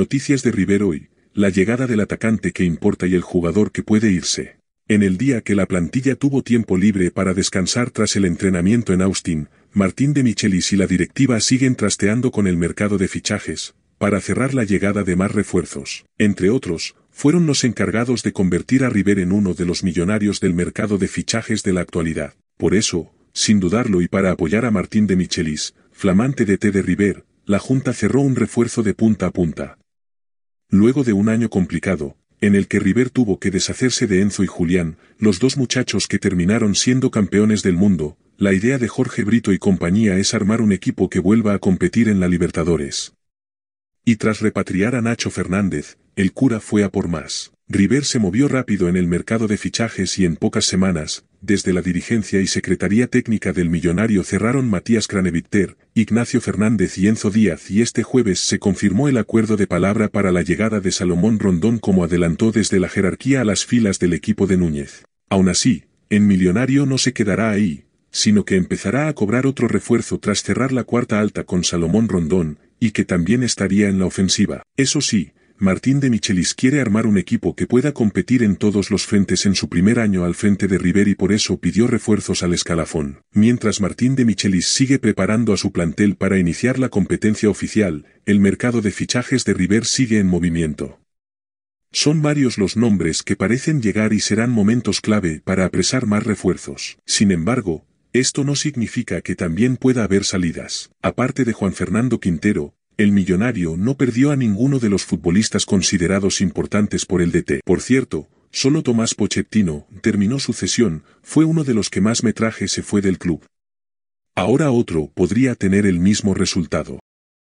Noticias de River hoy, la llegada del atacante que importa y el jugador que puede irse. En el día que la plantilla tuvo tiempo libre para descansar tras el entrenamiento en Austin, Martín de Michelis y la directiva siguen trasteando con el mercado de fichajes, para cerrar la llegada de más refuerzos. Entre otros, fueron los encargados de convertir a River en uno de los millonarios del mercado de fichajes de la actualidad. Por eso, sin dudarlo y para apoyar a Martín de Michelis, flamante de T de River, la Junta cerró un refuerzo de punta a punta. Luego de un año complicado, en el que River tuvo que deshacerse de Enzo y Julián, los dos muchachos que terminaron siendo campeones del mundo, la idea de Jorge Brito y compañía es armar un equipo que vuelva a competir en la Libertadores. Y tras repatriar a Nacho Fernández, el cura fue a por más. River se movió rápido en el mercado de fichajes y en pocas semanas, desde la dirigencia y secretaría técnica del millonario cerraron Matías Cranevícter, Ignacio Fernández y Enzo Díaz y este jueves se confirmó el acuerdo de palabra para la llegada de Salomón Rondón como adelantó desde la jerarquía a las filas del equipo de Núñez. Aún así, en Millonario no se quedará ahí, sino que empezará a cobrar otro refuerzo tras cerrar la cuarta alta con Salomón Rondón, y que también estaría en la ofensiva. Eso sí, Martín de Michelis quiere armar un equipo que pueda competir en todos los frentes en su primer año al frente de River y por eso pidió refuerzos al escalafón. Mientras Martín de Michelis sigue preparando a su plantel para iniciar la competencia oficial, el mercado de fichajes de River sigue en movimiento. Son varios los nombres que parecen llegar y serán momentos clave para apresar más refuerzos. Sin embargo, esto no significa que también pueda haber salidas. Aparte de Juan Fernando Quintero, el millonario no perdió a ninguno de los futbolistas considerados importantes por el DT. Por cierto, solo Tomás Pochettino terminó su cesión, fue uno de los que más metraje se fue del club. Ahora otro podría tener el mismo resultado.